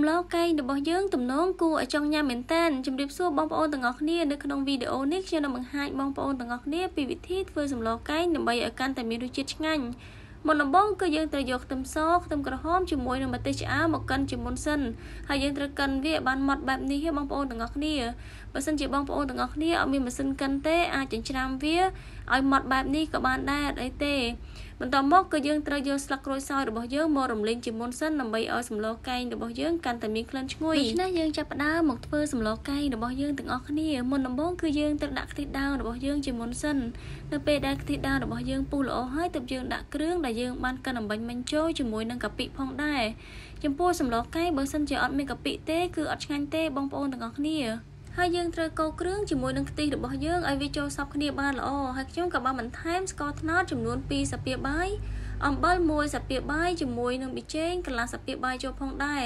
សម្លកែងរបស់យើងទំនងគួរឲ្យចង់ញ៉ាំមែនតើជម្រាបសួរបងប្អូនទាំងអស់គ្នានៅក្នុងវីដេអូនេះខ្ញុំនឹងបង្ហាញបងប្អូនទាំងអស់គ្នាពីវិធីធ្វើសម្លកែងដើម្បីឲ្យកាន់តែមានរសជាតិឆ្ងាញ់មុនដំបូងគឺយើងត្រូវយកខ្ទឹមសខ្ទឹមក្រហមជាមួយនឹងម្ទេសឆ្អើរមកកិនជាមុនសិនហើយយើងត្រូវកិនវាបានម៉ត់បែបនេះបងប្អូនទាំងអស់គ្នាបើសិនជាបងប្អូនទាំងអស់គ្នាអត់មានម៉ាស៊ីនកិនទេអាចចិញ្ច្រាំវាឲ្យម៉ត់បែបនេះក៏បានដែរអត់អីទេបន្ទាប់មកគឺយើងត្រូវយកស្លឹកក្រូចសើចរបស់យើងមករំលីងជាមុនសិនដើម្បីឲ្យសម្លកែងរបស់យើងកាន់តែមាន ក្លិនឈ្ងុយដូច្នេះយើងចាប់ផ្ដើមមកធ្វើសម្លកែងរបស់យើងទាំងអស់គ្នាមុនដំបូងគឺយើងត្រូវដាក់ខ្ទិះដើមរបស់យើងជាមុនសិននៅពេលដែលខ្ទិះដើមរបស់យើងពុះល្អហើយទើបយើងដាក់គ្រឿងដែលយើងបានកិនអំបញ្ញមិញចូលជាមួយនឹងកាពិផងដែរចំពោះសម្លកែងបើសិនជាអត់មានកាពិទេគឺអត់ឆ្ងាញ់ទេបងប្អូនទាំងអស់គ្នាហើយយើងត្រូវកូរគ្រឿងជាមួយនឹងខ្ទិះរបស់យើងឲ្យវាចូលសព្វគ្នាបានល្អហើយខ្ញុំក៏បានបន្ថែមស្ករត្នោតចំនួន2ស្លាបព្រាបាយអំបិល1ស្លាបព្រាបាយជាមួយនឹងប៊ីចេងកន្លះស្លាបព្រាបាយចូលផងដែរ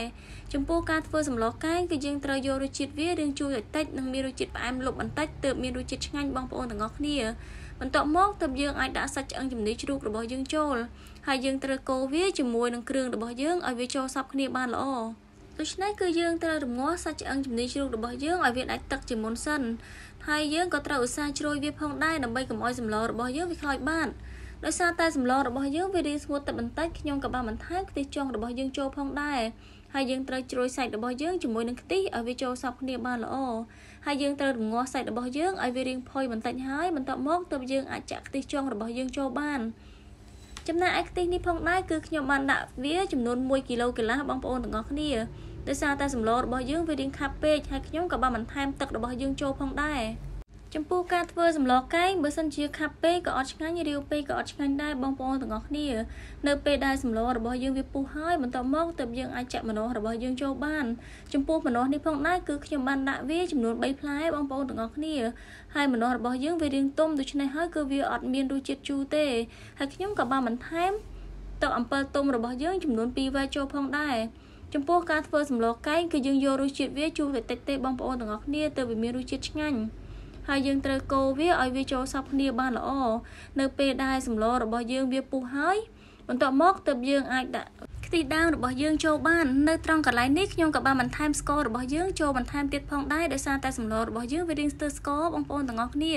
ចំពោះការធ្វើសម្លកែងគឺយើងត្រូវយករសជាតិវារៀងជូរតិចនិងមានរសជាតិផ្អែមលុបបន្តិចទើបមានរសជាតិឆ្ងាញ់បងប្អូនទាំងអស់គ្នាបន្ទាប់មកទើបយើងអាចដាក់សាច់ឆ្អឹងចំណីជ្រូករបស់យើងចូល ហើយយើងត្រូវកូរវាជាមួយនឹងគ្រឿងរបស់យើងឲ្យវាចូលសព្វគ្នាបានល្អ។ដូច្នេះគឺយើងត្រូវរងាស់សាច់ឆ្អឹងជំនីជ្រូករបស់យើងឲ្យវាដាច់ទឹកជាមុនសិនហើយយើងក៏ត្រូវឧស្សាហ៍ជ្រោយវាផងដែរដើម្បីកុំឲ្យសម្លរបស់យើងវាខ្លោចបាត់ដោយសារតែសម្លរបស់យើងវារៀងស្ងួតទឹកបន្តិចខ្ញុំក៏បានបន្ថែមខ្ទិះចុងរបស់យើងចូលផងដែរហើយយើងត្រូវជ្រោយសាច់របស់យើងជាមួយនឹងខ្ទិះឲ្យវាចូលសព្វគ្នាបានល្អហើយយើងត្រូវរងាស់សាច់របស់យើងឲ្យវារៀងផុយបន្តិចហើយបន្ទាប់មកទើបយើងអាចចាក់ខ្ទិះចុងរបស់យើងចូលបាន។ចំណែកឯខ្ទិះនេះផងដែរគឺខ្ញុំបានដាក់វាចំនួន1គីឡូកន្លះបងប្អូនទាំងអស់គ្នាដោយសារតែសម្លរបស់យើងវារៀងខាប់ពេកហើយខ្ញុំក៏បានបន្ថែមទឹករបស់យើងចូលផងដែរចំពោះការធ្វើសម្លកែងបើសិនជាខាប់ពេកក៏អត់ឆ្ងាញ់រាវពេកក៏អត់ឆ្ងាញ់ដែរបងប្អូនទាំងអស់គ្នានៅពេលដែលសម្លរបស់យើងវាពុះហើយបន្ទាប់មកទើបយើងអាចចាក់ម្នាស់របស់យើងចូលបានចំពោះម្នាស់នេះផងដែរគឺខ្ញុំបានដាក់វាចំនួន3ផ្លែបងប្អូនទាំងអស់គ្នាហើយម្នាស់របស់យើងវារៀងទុំដូច្នេះហើយគឺវាអត់មានរសជាតិជូរទេហើយខ្ញុំក៏បានបន្ថែមទឹកអំពិលទុំរបស់យើងចំនួន2វ៉ែចូលផងដែរចំពោះការធ្វើសម្លកែងគឺយើងយករសជាតិវាជូរតិចតិចទេបងប្អូនទាំងអស់គ្នាទើបវាមានរសជាតិឆ្ងាញ់ហើយយើងត្រូវកូរវាឲ្យវាចូលសព្វគ្នាបានល្អនៅពេលដែលសម្លរបស់យើង វាពុះហើយ បន្ទាប់មកទើបយើងអាចដាក់ខ្ទិះដើមរបស់យើងចូលបាននៅត្រង់កន្លែងនេះខ្ញុំក៏បានបន្ថែមស្កររបស់យើងចូលបន្ថែមទៀតផងដែរដោយសារតែសម្លរបស់យើងវារៀងស្ទើរស្ករបងប្អូនទាំងអស់គ្នា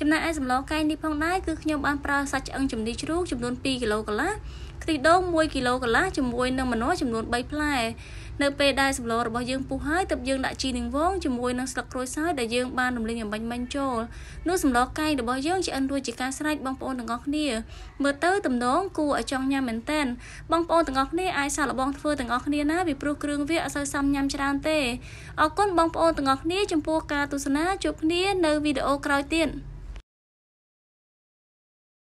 ចំណែកឯសម្លកែនេះផងដែរគឺខ្ញុំបានប្រើសាច់ឆ្អឹងជំនីជ្រូកចំនួន2គីឡូកន្លះខ្ទិះដូង1គីឡូកន្លះជាមួយនឹងម្នាស់ចំនួន3ផ្លែនៅពេលដែលសម្លរបស់យើងពុះហើយទើបយើងដាក់ជីនាងវងជាមួយនឹងស្លឹកក្រូចសើចដែលយើងបានរំលីងអំបាញ់មិញចូលនោះសម្លកែងរបស់យើងឆ្អិនរួចជាការស្រេចបងប្អូនទាំងអស់គ្នាមើលទៅតំណងគួរឲ្យចង់ញ៉ាំមែនតែនបងប្អូនទាំងអស់គ្នាអាចសាកល្បងធ្វើទាំងអស់គ្នាណាពីព្រោះគ្រឿងវាអត់សូវសមញ៉ាំច្រើនទេអរគុណបងប្អូនទាំងអស់គ្នាចំពោះការទស្សនាជួបគ្នានៅវីដេអូក្រោយទៀត